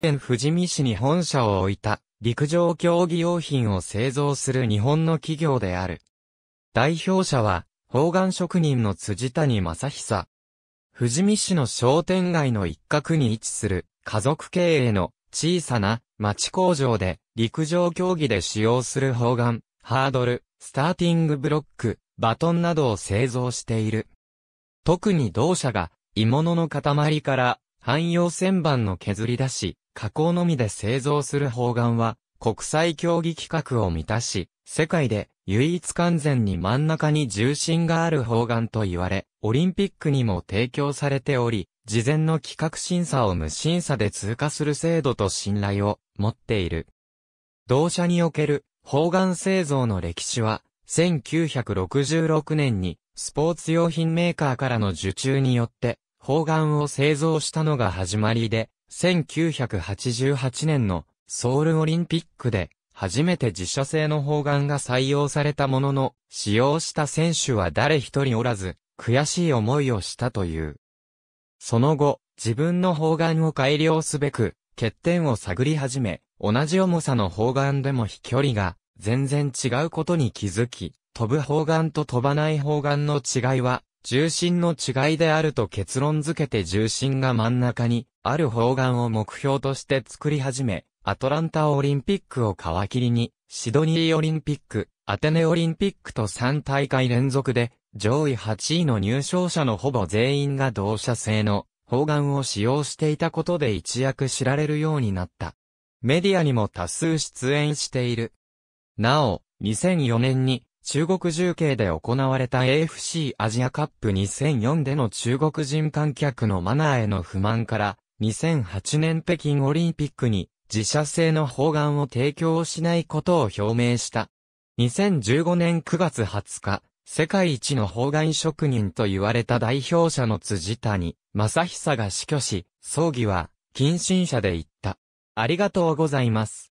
県富士見市に本社を置いた陸上競技用品を製造する日本の企業である。代表者は、方眼職人の辻谷正久。富士見市の商店街の一角に位置する家族経営の小さな町工場で陸上競技で使用する方眼、ハードル、スターティングブロック、バトンなどを製造している。特に同社が鋳物の塊から汎用旋盤の削り出し、加工のみで製造する砲丸は、国際競技規格を満たし、世界で唯一完全に真ん中に重心がある砲丸と言われ、オリンピックにも提供されており、事前の企画審査を無審査で通過する制度と信頼を持っている。同社における砲丸製造の歴史は、1966年にスポーツ用品メーカーからの受注によって、砲丸を製造したのが始まりで、1988年のソウルオリンピックで初めて自社製の砲丸が採用されたものの、使用した選手は誰一人おらず、悔しい思いをしたという。その後、自分の砲丸を改良すべく、欠点を探り始め、同じ重さの砲丸でも飛距離が全然違うことに気づき、飛ぶ砲丸と飛ばない砲丸の違いは、重心の違いであると結論づけて重心が真ん中にある方眼を目標として作り始め、アトランタオリンピックを皮切りに、シドニーオリンピック、アテネオリンピックと3大会連続で、上位8位の入賞者のほぼ全員が同社製の方眼を使用していたことで一躍知られるようになった。メディアにも多数出演している。なお、2004年に中国重慶で行われた AFC アジアカップ2004での中国人観客のマナーへの不満から、2008年北京オリンピックに自社製の砲丸を提供しないことを表明した。2015年9月20日、世界一の砲丸職人と言われた代表者の辻谷正久が死去し、葬儀は、近親者で行った。ありがとうございます。